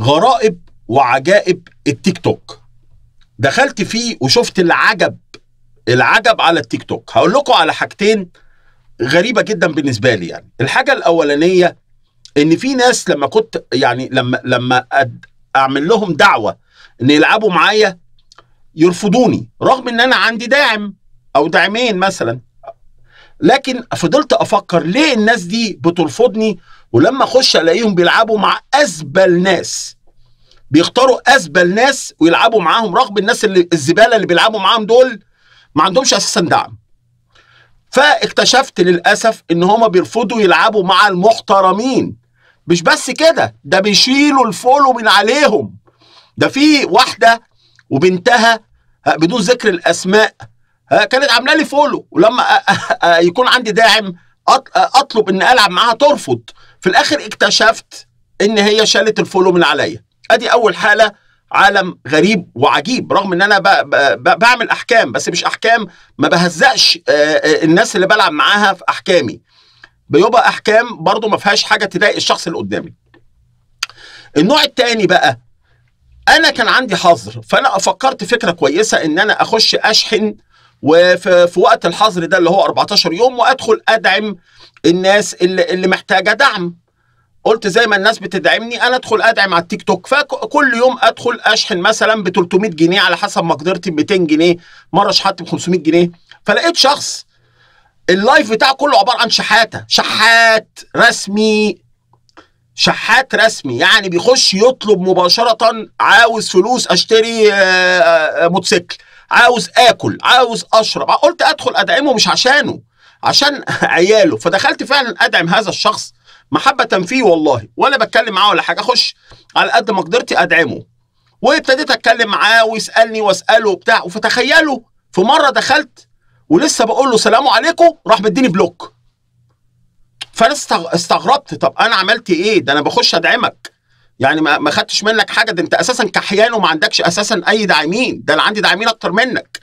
غرائب وعجائب التيك توك دخلت فيه وشفت العجب العجب على التيك توك هقول لكم على حاجتين غريبه جدا بالنسبه لي يعني الحاجه الاولانيه ان في ناس لما كنت يعني لما لما اعمل لهم دعوه ان يلعبوا معايا يرفضوني رغم ان انا عندي داعم او داعمين مثلا لكن فضلت افكر ليه الناس دي بترفضني ولما اخش الاقيهم بيلعبوا مع اسبل ناس بيختاروا اسبل ناس ويلعبوا معاهم رغم الناس اللي الزباله اللي بيلعبوا معاهم دول ما عندهمش اساسا دعم فاكتشفت للاسف ان هما بيرفضوا يلعبوا مع المحترمين مش بس كده ده بيشيلوا الفولو من عليهم ده في واحده وبنتها بدون ذكر الاسماء آه، كانت عامله لي فولو ولما آه، آه، يكون عندي داعم اطلب ان العب معاها ترفض في الاخر اكتشفت ان هي شالت الفولو من عليا ادي اول حاله عالم غريب وعجيب رغم ان انا بعمل احكام بس مش احكام ما بهزقش الناس اللي بلعب معاها في احكامي بيبقى احكام برضو ما فيهاش حاجه تضايق الشخص اللي قدامي النوع الثاني بقى انا كان عندي حظر فانا فكرت فكره كويسه ان انا اخش اشحن وفي وقت الحظر ده اللي هو 14 يوم وادخل ادعم الناس اللي, اللي محتاجه دعم قلت زي ما الناس بتدعمني انا ادخل ادعم على التيك توك فكل يوم ادخل اشحن مثلا ب 300 جنيه على حسب مقدرتي ب 200 جنيه مره شحنت ب 500 جنيه فلقيت شخص اللايف بتاعه كله عباره عن شحاته شحات رسمي شحات رسمي يعني بيخش يطلب مباشره عاوز فلوس اشتري موتوسيكل عاوز اكل عاوز اشرب قلت ادخل ادعمه مش عشانه عشان عياله فدخلت فعلا ادعم هذا الشخص محبه فيه والله ولا بتكلم معاه ولا حاجه اخش على قد ما قدرت ادعمه وابتديت اتكلم معاه ويسالني واساله وبتاع فتخيلوا في مره دخلت ولسه بقول له سلام عليكم راح مديني بلوك فانا استغربت طب انا عملت ايه ده انا بخش ادعمك يعني ما ما خدتش منك حاجه ده انت اساسا كحيان وما عندكش اساسا اي داعمين ده انا عندي داعمين اكتر منك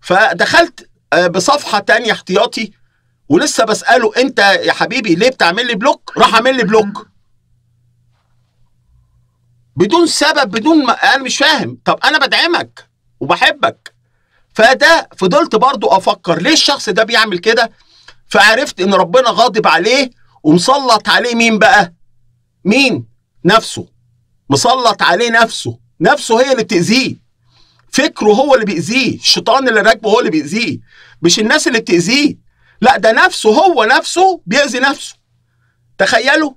فدخلت آه، بصفحه تانية احتياطي ولسه بساله انت يا حبيبي ليه بتعمل لي بلوك راح عامل لي بلوك بدون سبب بدون ما انا مش فاهم طب انا بدعمك وبحبك فده فضلت برضو افكر ليه الشخص ده بيعمل كده فعرفت ان ربنا غاضب عليه ومسلط عليه مين بقى مين نفسه مسلط عليه نفسه نفسه هي اللي بتأذيه فكره هو اللي بيأذيه الشيطان اللي راكبه هو اللي بيأذيه مش الناس اللي بتأذيه لا ده نفسه هو نفسه بيأذي نفسه تخيلوا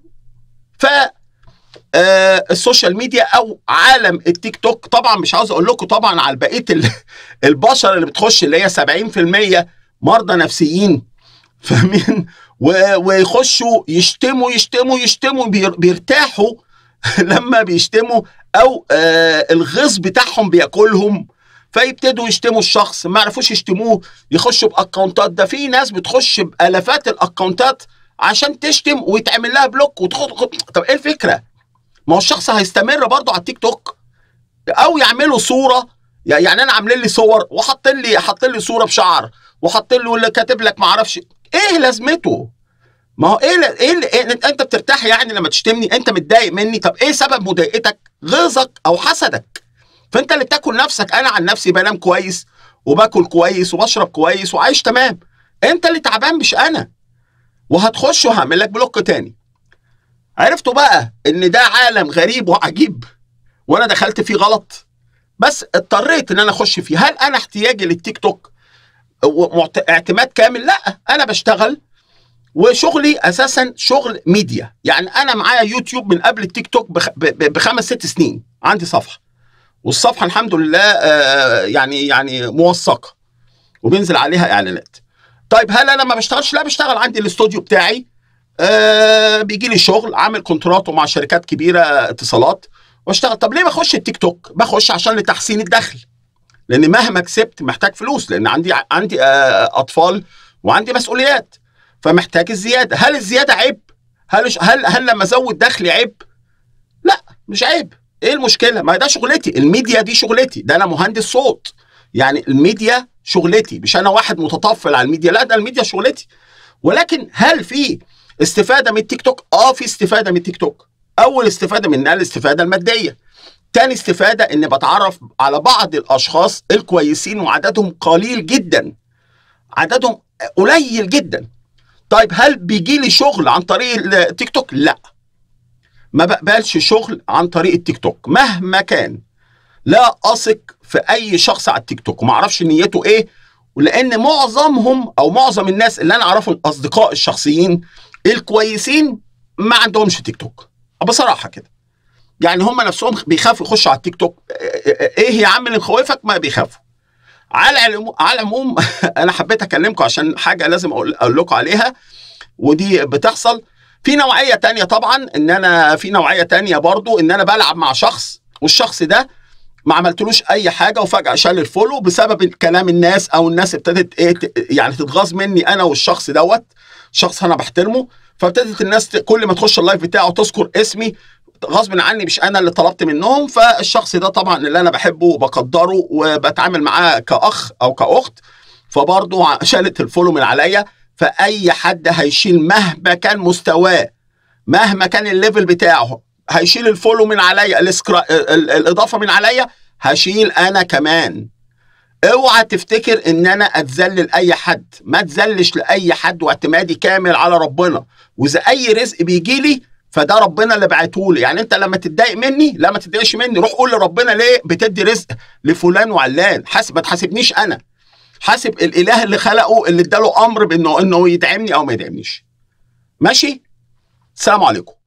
ف آه السوشيال ميديا او عالم التيك توك طبعا مش عاوز اقول لكم طبعا على بقيه البشر اللي بتخش اللي هي 70% مرضى نفسيين فاهمين ويخشوا يشتموا يشتموا يشتموا بيرتاحوا لما بيشتموا او آه بتاعهم بياكلهم فيبتدوا يشتموا الشخص ما عرفوش يشتموه يخشوا باكونتات ده في ناس بتخش بالافات الاكونتات عشان تشتم ويتعمل لها بلوك وتخد طب ايه الفكره ما هو الشخص هيستمر برضه على التيك توك او يعملوا صوره يعني انا عاملين لي صور وحاطين لي حاطين لي صوره بشعر وحاطين له واللي كاتب لك ما اعرفش ايه لازمته ما هو ايه ل... ايه, ل... إيه ل... انت بترتاح يعني لما تشتمني انت متضايق مني طب ايه سبب مضايقتك غيظك او حسدك فانت اللي بتاكل نفسك انا عن نفسي بنام كويس وباكل كويس وبشرب كويس وعايش تمام انت اللي تعبان مش انا وهتخش وهعمل لك بلوك تاني عرفتوا بقى ان ده عالم غريب وعجيب وانا دخلت فيه غلط بس اضطريت ان انا اخش فيه هل انا احتياجي للتيك توك اعتماد كامل لا انا بشتغل وشغلي اساسا شغل ميديا يعني انا معايا يوتيوب من قبل التيك توك بخ... بخمس ست سنين عندي صفحه والصفحه الحمد لله آه يعني يعني موثقه وبينزل عليها اعلانات طيب هل انا ما بشتغلش لا بشتغل عندي الاستوديو بتاعي آه بيجي لي شغل عامل كونتراته مع شركات كبيره اتصالات واشتغل طب ليه بخش التيك توك بخش عشان لتحسين الدخل لان مهما كسبت محتاج فلوس لان عندي عندي آه اطفال وعندي مسؤوليات فمحتاج الزياده هل الزياده عيب هل هل هل لما ازود دخلي عيب لا مش عيب ايه المشكله ما ده شغلتي الميديا دي شغلتي ده انا مهندس صوت يعني الميديا شغلتي مش انا واحد متطفل على الميديا لا ده الميديا شغلتي ولكن هل في استفاده من التيك توك اه في استفاده من التيك توك اول استفاده منها الاستفاده الماديه تاني استفاده ان بتعرف على بعض الاشخاص الكويسين وعددهم قليل جدا عددهم قليل جدا طيب هل بيجي لي شغل عن طريق التيك توك لا ما بقبلش شغل عن طريق التيك توك مهما كان لا اثق في اي شخص على التيك توك وما اعرفش نيته ايه ولان معظمهم او معظم الناس اللي انا اعرفهم الاصدقاء الشخصيين الكويسين ما عندهمش تيك توك بصراحه كده يعني هم نفسهم بيخافوا يخشوا على التيك توك ايه, إيه،, إيه،, إيه يا عم اللي مخوفك ما بيخافوا على على العموم انا حبيت اكلمكم عشان حاجه لازم اقول لكم عليها ودي بتحصل في نوعيه تانية طبعا ان انا في نوعيه تانية برضو ان انا بلعب مع شخص والشخص ده ما عملتلوش اي حاجه وفجاه شال الفولو بسبب كلام الناس او الناس ابتدت ايه يعني تتغاظ مني انا والشخص دوت شخص انا بحترمه فابتدت الناس كل ما تخش اللايف بتاعه تذكر اسمي غصب عني مش انا اللي طلبت منهم فالشخص ده طبعا اللي انا بحبه وبقدره وبتعامل معاه كاخ او كاخت فبرضه شالت الفولو من عليا فاي حد هيشيل مهما كان مستواه مهما كان الليفل بتاعه هيشيل الفولو من عليا الاسكرا... الاضافه من عليا هشيل انا كمان اوعى تفتكر ان انا اتذلل اي حد ما تذلش لاي حد واعتمادي كامل على ربنا واذا اي رزق بيجي لي فده ربنا اللي بعته لي يعني انت لما تتضايق مني لا ما تتضايقش مني روح قول لربنا ليه بتدي رزق لفلان وعلان حاسب ما تحاسبنيش انا حاسب الاله اللي خلقه اللي اداله امر بانه انه يدعمني او ما يدعمنيش ماشي السلام عليكم